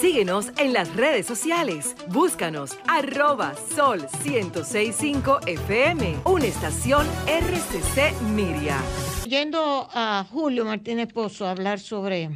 Síguenos en las redes sociales. Búscanos arroba sol 1065 FM, una estación RCC Miria. Yendo a Julio Martínez Pozo a hablar sobre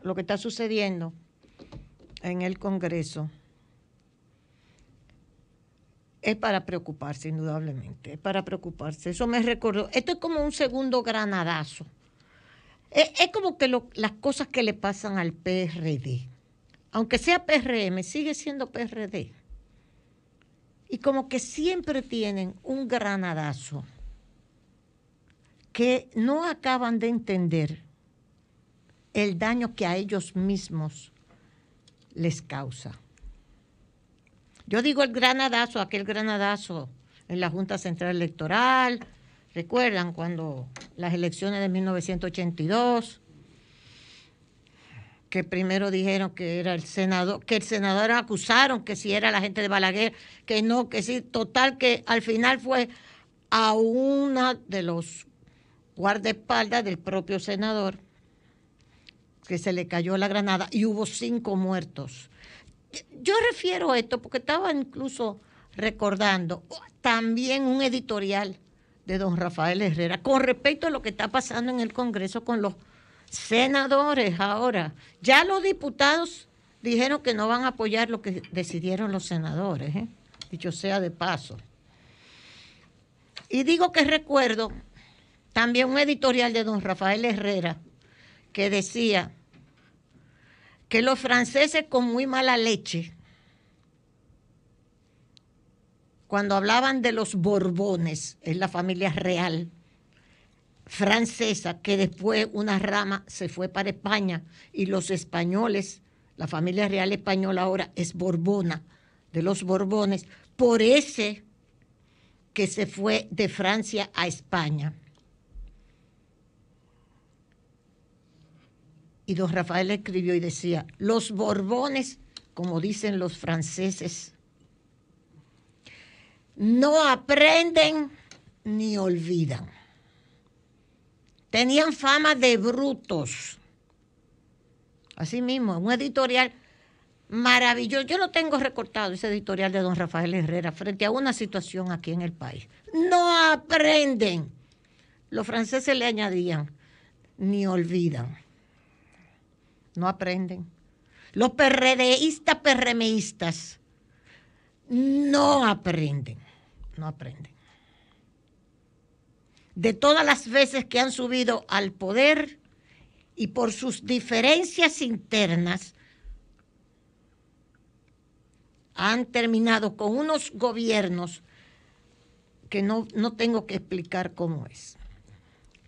lo que está sucediendo en el Congreso es para preocuparse, indudablemente, es para preocuparse. Eso me recordó, esto es como un segundo granadazo. Es, como que las cosas que le pasan al PRD aunque sea PRM, sigue siendo PRD. Y como que siempre tienen un granadazo que no acaban de entender el daño que a ellos mismos les causa. Yo digo el granadazo, aquel granadazo en la Junta Central Electoral, recuerdan cuando las elecciones de 1982, que primero dijeron que era el senador, que el senador acusaron que si era la gente de Balaguer, que no, que sí, total que al final fue a una de los guardaespaldas del propio senador que se le cayó la granada y hubo cinco muertos. Yo refiero a esto porque estaba incluso recordando también un editorial de don Rafael Herrera con respecto a lo que está pasando en el Congreso con los senadores ahora. Ya los diputados dijeron que no van a apoyar lo que decidieron los senadores, ¿eh? dicho sea de paso. Y digo que recuerdo también un editorial de don Rafael Herrera que decía que los franceses con muy mala leche, cuando hablaban de los Borbones, es la familia real, francesa, que después una rama se fue para España y los españoles, la familia real española ahora es Borbona, de los Borbones, por ese que se fue de Francia a España. Y don Rafael escribió y decía, los Borbones, como dicen los franceses, no aprenden ni olvidan tenían fama de brutos. Así mismo, un editorial maravilloso. Yo lo tengo recortado, ese editorial de don Rafael Herrera, frente a una situación aquí en el país. No aprenden. Los franceses le añadían, ni olvidan. No aprenden. Los perredeístas, perremeístas, no aprenden. No aprenden de todas las veces que han subido al poder y por sus diferencias internas han terminado con unos gobiernos que no, tengo que explicar cómo es.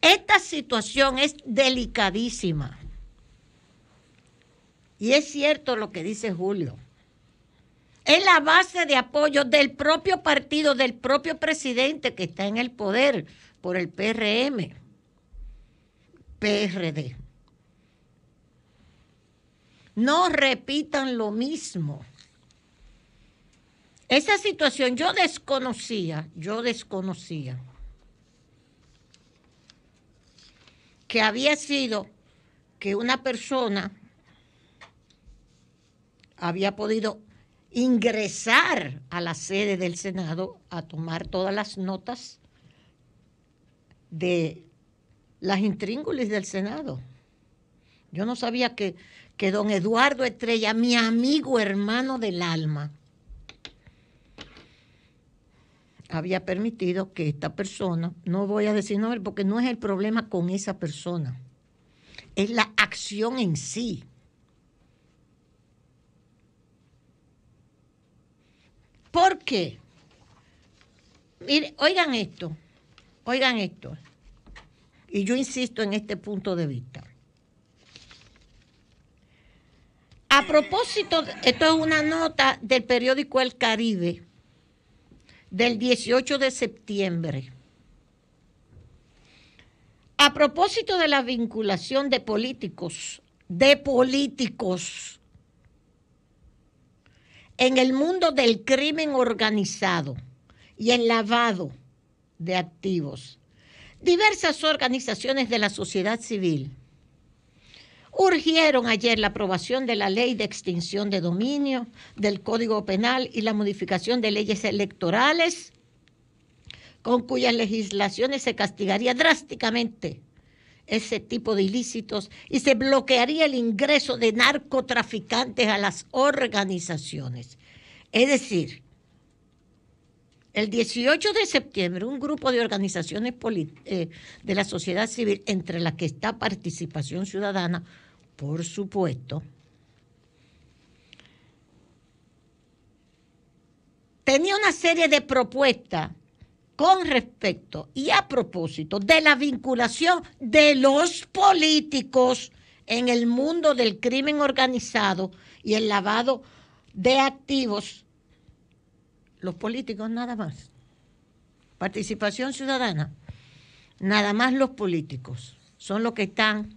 Esta situación es delicadísima. Y es cierto lo que dice Julio. Es la base de apoyo del propio partido, del propio presidente que está en el poder, por el PRM, PRD. No repitan lo mismo. Esa situación yo desconocía, yo desconocía que había sido que una persona había podido ingresar a la sede del Senado a tomar todas las notas de las intríngulis del Senado. Yo no sabía que, que don Eduardo Estrella, mi amigo hermano del alma, había permitido que esta persona, no voy a decir nombre porque no es el problema con esa persona, es la acción en sí. ¿Por qué? Mire, oigan esto. Oigan esto, y yo insisto en este punto de vista. A propósito, esto es una nota del periódico El Caribe del 18 de septiembre. A propósito de la vinculación de políticos, de políticos en el mundo del crimen organizado y el lavado de activos, diversas organizaciones de la sociedad civil urgieron ayer la aprobación de la ley de extinción de dominio, del Código Penal y la modificación de leyes electorales, con cuyas legislaciones se castigaría drásticamente ese tipo de ilícitos y se bloquearía el ingreso de narcotraficantes a las organizaciones. Es decir, el 18 de septiembre, un grupo de organizaciones eh, de la sociedad civil, entre las que está Participación Ciudadana, por supuesto, tenía una serie de propuestas con respecto y a propósito de la vinculación de los políticos en el mundo del crimen organizado y el lavado de activos los políticos nada más. Participación ciudadana, nada más los políticos. Son los que están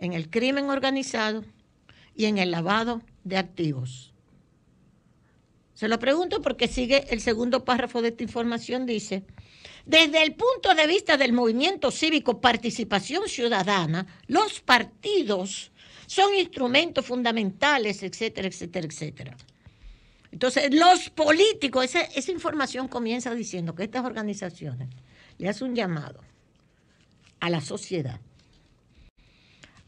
en el crimen organizado y en el lavado de activos. Se lo pregunto porque sigue el segundo párrafo de esta información, dice, desde el punto de vista del movimiento cívico Participación Ciudadana, los partidos son instrumentos fundamentales, etcétera, etcétera, etcétera. Entonces, los políticos, esa, información comienza diciendo que estas organizaciones le hacen un llamado a la sociedad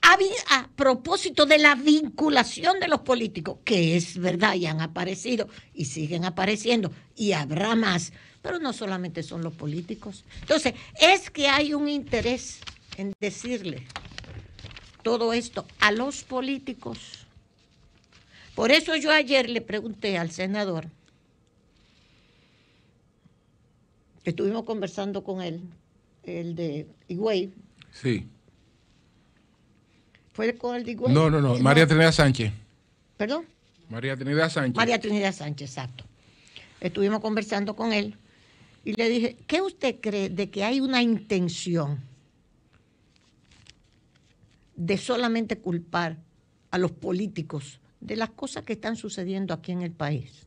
a, a, propósito de la vinculación de los políticos, que es verdad y han aparecido y siguen apareciendo y habrá más, pero no solamente son los políticos. Entonces, es que hay un interés en decirle todo esto a los políticos por eso yo ayer le pregunté al senador, estuvimos conversando con él, el de Higüey. Sí. ¿Fue con el de Higüey? No, no, no, María Trinidad Sánchez. ¿Perdón? María Trinidad Sánchez. María Trinidad Sánchez, exacto. Estuvimos conversando con él y le dije, ¿qué usted cree de que hay una intención de solamente culpar a los políticos de las cosas que están sucediendo aquí en el país.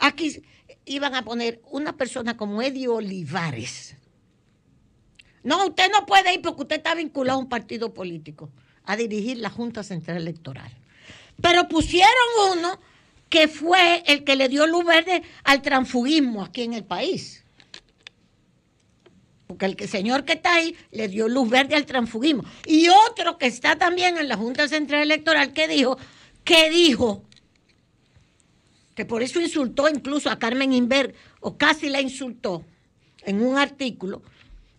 Aquí iban a poner una persona como Eddie Olivares. No, usted no puede ir porque usted está vinculado a un partido político a dirigir la Junta Central Electoral. Pero pusieron uno que fue el que le dio luz verde al transfugismo aquí en el país que el señor que está ahí le dio luz verde al transfugismo. Y otro que está también en la Junta Central Electoral que dijo, que dijo, que por eso insultó incluso a Carmen Inver, o casi la insultó en un artículo,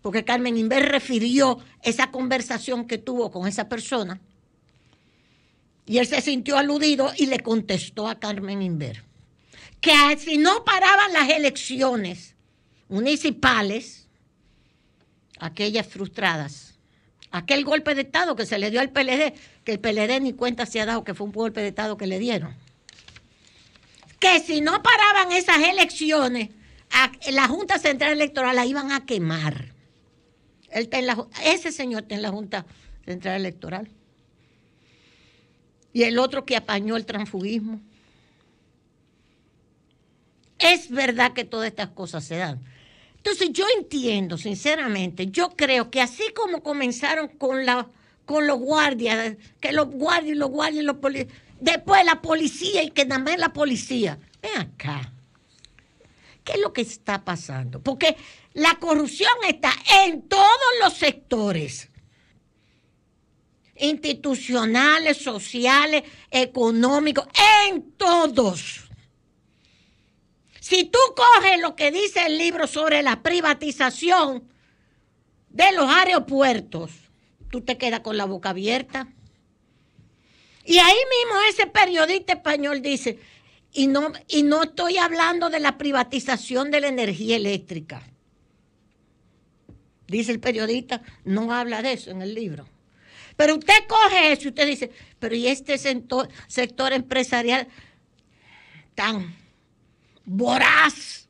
porque Carmen Inver refirió esa conversación que tuvo con esa persona, y él se sintió aludido y le contestó a Carmen Inver, que si no paraban las elecciones municipales, aquellas frustradas. Aquel golpe de Estado que se le dio al PLD, que el PLD ni cuenta se ha dado que fue un golpe de Estado que le dieron. Que si no paraban esas elecciones, la Junta Central Electoral la iban a quemar. ese señor está en la Junta Central Electoral. Y el otro que apañó el transfugismo. Es verdad que todas estas cosas se dan. Entonces yo entiendo, sinceramente, yo creo que así como comenzaron con, la, con los guardias, que los guardias, los guardias, los policías, después la policía y que también la policía. Ven acá. ¿Qué es lo que está pasando? Porque la corrupción está en todos los sectores institucionales, sociales, económicos, en todos. Si tú coges lo que dice el libro sobre la privatización de los aeropuertos, tú te quedas con la boca abierta. Y ahí mismo ese periodista español dice, y no, y no estoy hablando de la privatización de la energía eléctrica. Dice el periodista, no habla de eso en el libro. Pero usted coge eso y usted dice, pero ¿y este sector, sector empresarial tan voraz,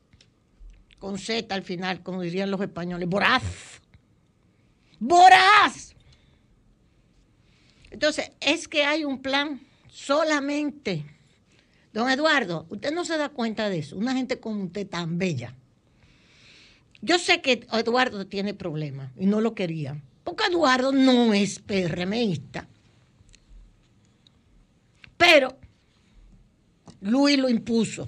con Z al final, como dirían los españoles, voraz, voraz. Entonces, es que hay un plan solamente. Don Eduardo, usted no se da cuenta de eso, una gente como usted tan bella. Yo sé que Eduardo tiene problemas y no lo quería, porque Eduardo no es PRMista. Pero Luis lo impuso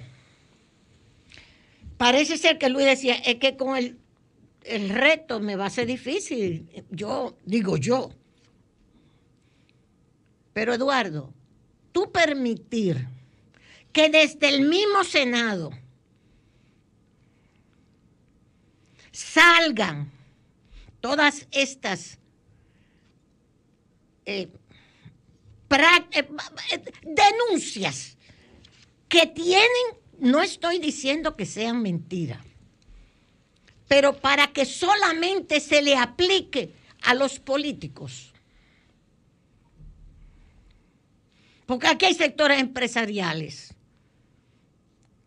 parece ser que Luis decía, es que con el, reto me va a ser difícil. Yo, digo yo. Pero Eduardo, tú permitir que desde el mismo Senado salgan todas estas eh, eh, denuncias que tienen no estoy diciendo que sean mentiras, pero para que solamente se le aplique a los políticos. Porque aquí hay sectores empresariales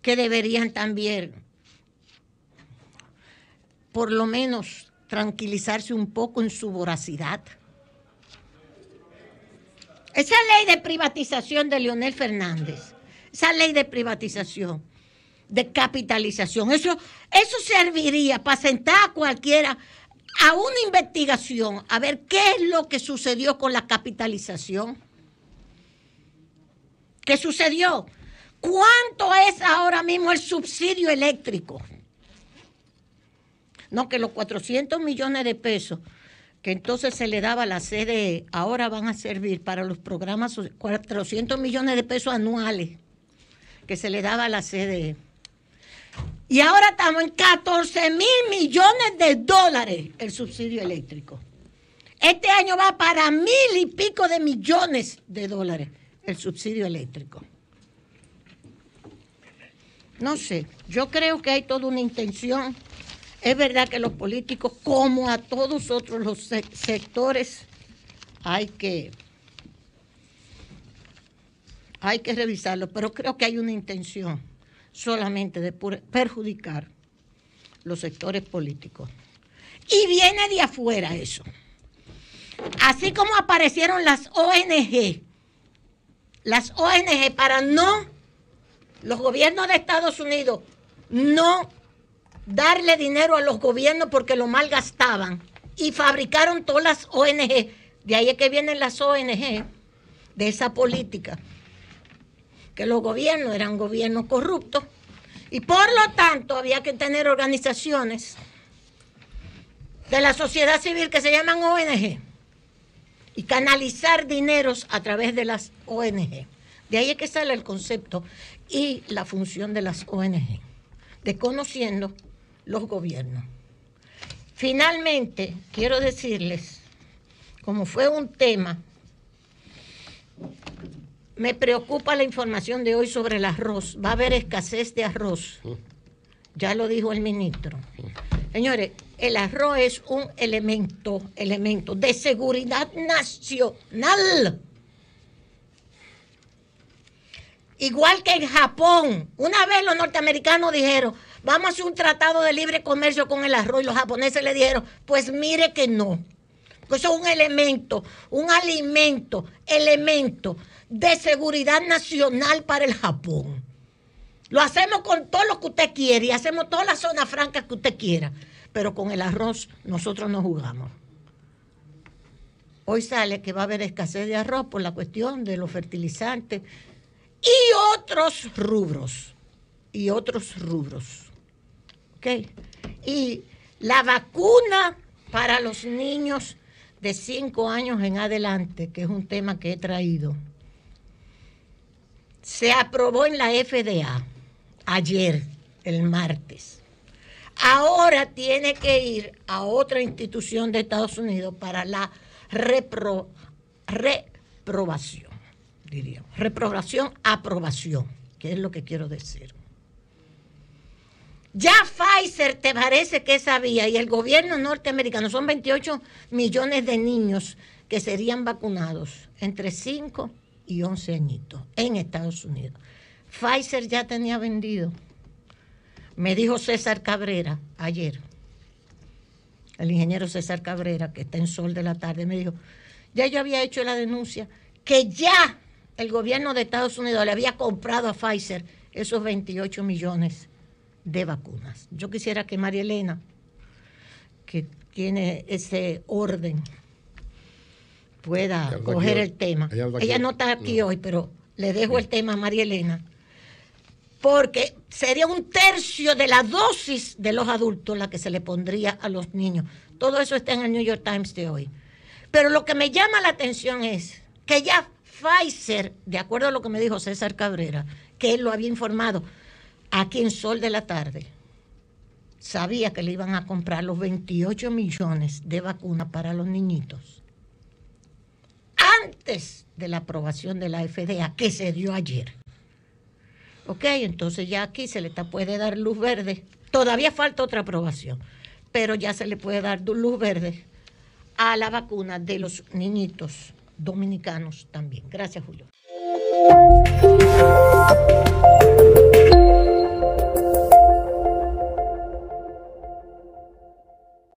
que deberían también, por lo menos, tranquilizarse un poco en su voracidad. Esa ley de privatización de Leonel Fernández esa ley de privatización, de capitalización, eso, eso serviría para sentar a cualquiera a una investigación, a ver qué es lo que sucedió con la capitalización. ¿Qué sucedió? ¿Cuánto es ahora mismo el subsidio eléctrico? No, que los 400 millones de pesos que entonces se le daba a la CDE, ahora van a servir para los programas, 400 millones de pesos anuales que se le daba a la CDE. Y ahora estamos en 14 mil millones de dólares el subsidio eléctrico. Este año va para mil y pico de millones de dólares el subsidio eléctrico. No sé, yo creo que hay toda una intención. Es verdad que los políticos, como a todos otros los sectores, hay que hay que revisarlo, pero creo que hay una intención solamente de perjudicar los sectores políticos. Y viene de afuera eso. Así como aparecieron las ONG, las ONG para no, los gobiernos de Estados Unidos, no darle dinero a los gobiernos porque lo malgastaban y fabricaron todas las ONG. De ahí es que vienen las ONG de esa política que los gobiernos eran gobiernos corruptos y por lo tanto había que tener organizaciones de la sociedad civil que se llaman ONG y canalizar dineros a través de las ONG. De ahí es que sale el concepto y la función de las ONG, desconociendo los gobiernos. Finalmente, quiero decirles, como fue un tema me preocupa la información de hoy sobre el arroz. Va a haber escasez de arroz. Ya lo dijo el ministro. Señores, el arroz es un elemento, elemento de seguridad nacional. Igual que en Japón. Una vez los norteamericanos dijeron, vamos a hacer un tratado de libre comercio con el arroz y los japoneses le dijeron, pues mire que no. Porque eso es un elemento, un alimento, elemento de seguridad nacional para el Japón. Lo hacemos con todo lo que usted quiere y hacemos todas las zonas francas que usted quiera. Pero con el arroz nosotros no jugamos. Hoy sale que va a haber escasez de arroz por la cuestión de los fertilizantes y otros rubros. Y otros rubros. ¿Ok? Y la vacuna para los niños de cinco años en adelante, que es un tema que he traído, se aprobó en la FDA ayer, el martes. Ahora tiene que ir a otra institución de Estados Unidos para la reprobación, diríamos. Reprobación, aprobación, que es lo que quiero decir. Ya Pfizer te parece que sabía y el gobierno norteamericano son 28 millones de niños que serían vacunados entre 5 y 11 añitos en Estados Unidos. Pfizer ya tenía vendido. Me dijo César Cabrera ayer, el ingeniero César Cabrera, que está en Sol de la Tarde, me dijo, ya yo había hecho la denuncia que ya el gobierno de Estados Unidos le había comprado a Pfizer esos 28 millones de vacunas. Yo quisiera que María Elena, que tiene ese orden, pueda coger el tema. Ella, no está aquí hoy, pero le dejo el tema a María Elena, porque sería un tercio de la dosis de los adultos la que se le pondría a los niños. Todo eso está en el New York Times de hoy. Pero lo que me llama la atención es que ya Pfizer, de acuerdo a lo que me dijo César Cabrera, que él lo había informado, aquí en Sol de la Tarde sabía que le iban a comprar los 28 millones de vacunas para los niñitos antes de la aprobación de la FDA que se dio ayer. Ok, entonces ya aquí se le puede dar luz verde. Todavía falta otra aprobación, pero ya se le puede dar luz verde a la vacuna de los niñitos dominicanos también. Gracias, Julio.